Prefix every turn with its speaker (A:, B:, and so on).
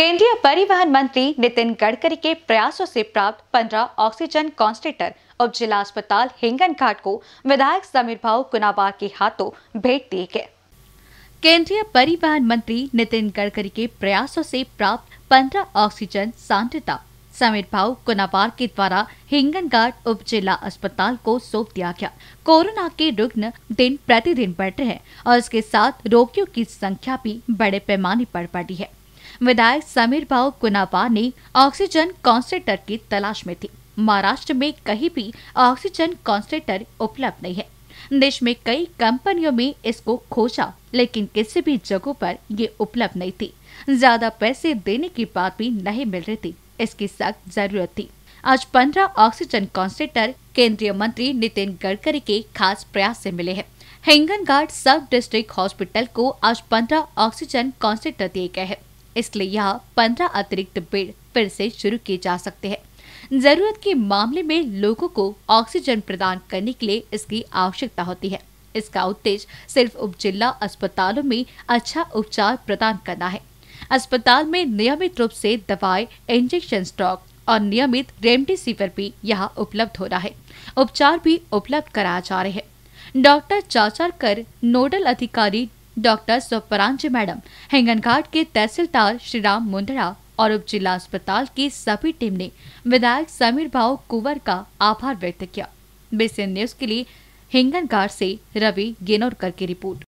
A: केंद्रीय परिवहन मंत्री नितिन गडकरी के प्रयासों से प्राप्त 15 ऑक्सीजन कॉन्स्टेटर उप जिला अस्पताल हिंगन घाट को विधायक समीर भाव कुनाबार के हाथों भेंट दिए गए केंद्रीय परिवहन मंत्री नितिन गडकरी के प्रयासों से प्राप्त 15 ऑक्सीजन सांद्रता समीर भाव कुनाबार के द्वारा हिंगन घाट उप जिला अस्पताल को सौंप दिया गया कोरोना के रुग्ण दिन प्रतिदिन बढ़ रहे हैं और इसके साथ रोगियों की संख्या भी बड़े पैमाने पर बढ़ी है विधायक समीर भाव कुनापा ने ऑक्सीजन कॉन्सेंट्रेटर की तलाश में थी महाराष्ट्र में कहीं भी ऑक्सीजन कॉन्सेंट्रेटर उपलब्ध नहीं है देश में कई कंपनियों में इसको खोजा लेकिन किसी भी जगह पर ये उपलब्ध नहीं थी ज्यादा पैसे देने की बात भी नहीं मिल रही थी इसकी सख्त जरूरत थी आज पंद्रह ऑक्सीजन कॉन्सेंट्रेटर केंद्रीय मंत्री नितिन गडकरी के खास प्रयास से मिले हैं हिंगनघाट सब डिस्ट्रिक्ट हॉस्पिटल को आज पंद्रह ऑक्सीजन कॉन्सेंट्रेटर दिए गए हैं इसलिए यह पंद्रह अतिरिक्त बेड फिर से शुरू किए जा सकते हैं जरूरत के मामले में लोगों को ऑक्सीजन प्रदान करने के लिए इसकी आवश्यकता होती है इसका उद्देश्य सिर्फ उपजिला अस्पतालों में अच्छा उपचार प्रदान करना है अस्पताल में नियमित रूप से दवाएं इंजेक्शन स्टॉक और नियमित रेमडेसिविर भी यहाँ उपलब्ध हो रहा है उपचार भी उपलब्ध कराया जा रहे हैं डॉक्टर चाचारकर नोडल अधिकारी डॉक्टर स्वपरांज मैडम हिंगनघाट के तहसीलदार श्रीराम मुंदड़ा और उप जिला अस्पताल की सभी टीम ने विधायक समीर भाव कुंवर का आभार व्यक्त किया बीसी न्यूज के लिए हिंगनघाट से रवि गेनोरकर की रिपोर्ट